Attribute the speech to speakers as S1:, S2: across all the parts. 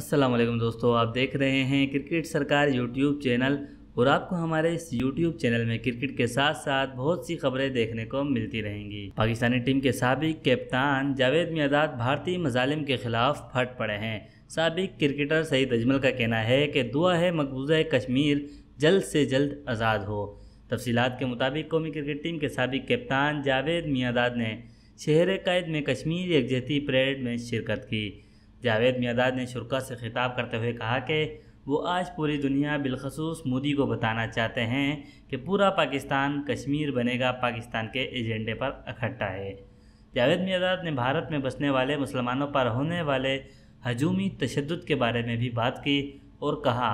S1: السلام علیکم دوستو آپ دیکھ رہے ہیں کرکٹ سرکار یوٹیوب چینل اور آپ کو ہمارے اس یوٹیوب چینل میں کرکٹ کے ساتھ ساتھ بہت سی خبریں دیکھنے کو ملتی رہیں گی پاکستانی ٹیم کے سابق کیپتان جاوید میاداد بھارتی مظالم کے خلاف پھٹ پڑے ہیں سابق کرکٹر سعید اجمل کا کہنا ہے کہ دعا ہے مقبوضہ کشمیر جلد سے جلد آزاد ہو تفصیلات کے مطابق قومی کرکٹ ٹیم کے سابق کیپتان جاوید میاداد نے شہر قائد میں کشمیر یکجہتی پریڈ میں شرکت کی جاوید میاداد نے شرکا سے خطاب کرتے ہوئے کہا کہ وہ آج پوری دنیا بالخصوص مودی کو بتانا چاہتے ہیں کہ پورا پاکستان کشمیر بنے گا پاکستان کے ایجنڈے پر اکٹھا ہے جاوید میاداد نے بھارت میں بسنے والے مسلمانوں پر ہونے والے ہجومی تشدد کے بارے میں بھی بات کی اور کہا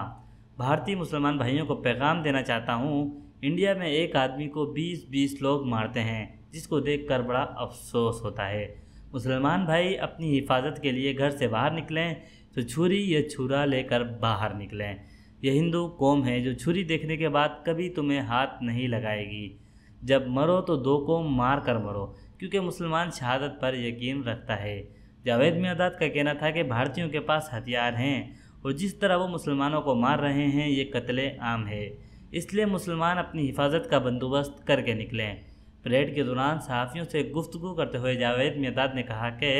S1: بھارتی مسلمان بھائیوں کو پیغام دینا چاہتا ہوں انڈیا میں ایک آدمی کو بیس بیس لوگ مارتے ہیں جس کو دیکھ کر بڑا افسوس ہوتا ہے مسلمان بھائی اپنی حفاظت کے لیے گھر سے باہر نکلیں تو چھری یا چھرا لے کر باہر نکلیں یہ ہندو قوم ہے جو چھری دیکھنے کے بعد کبھی تمہیں ہاتھ نہیں لگائے گی جب مرو تو دو کو مار کر مرو کیونکہ مسلمان شہادت پر یقین رکھتا ہے جاوید میاداد کا کہنا تھا کہ بھارتیوں کے پاس ہتھیار ہیں اور جس طرح وہ مسلمانوں کو مار رہے ہیں یہ قتل عام ہے اس لیے مسلمان اپنی حفاظت کا بندوبست کر کے نکلیں پریڈ کے دوران صحافیوں سے گفتگو کرتے ہوئے جاوید میداد نے کہا کہ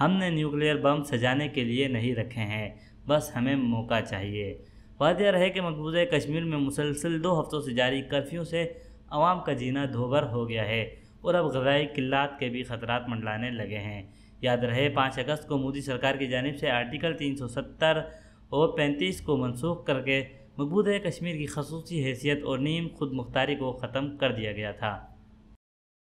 S1: ہم نے نیوکلیئر بم سجانے کے لیے نہیں رکھے ہیں بس ہمیں موقع چاہیے واضح رہے کہ مقبوضہ کشمیر میں مسلسل دو ہفتوں سے جاری کرفیو سے عوام کا جینا دھوبر ہو گیا ہے اور اب غذائی قلات کے بھی خطرات منڈلانے لگے ہیں یاد رہے پانچ اگست کو مودی سرکار کی جانب سے آرٹیکل تین سو ستر اور پینتیس کو منسوخ کر کے مقبوضہ کشمیر کی خصوصی حیثیت اور نیم خود مختاری کو ختم کر دیا گیا تھا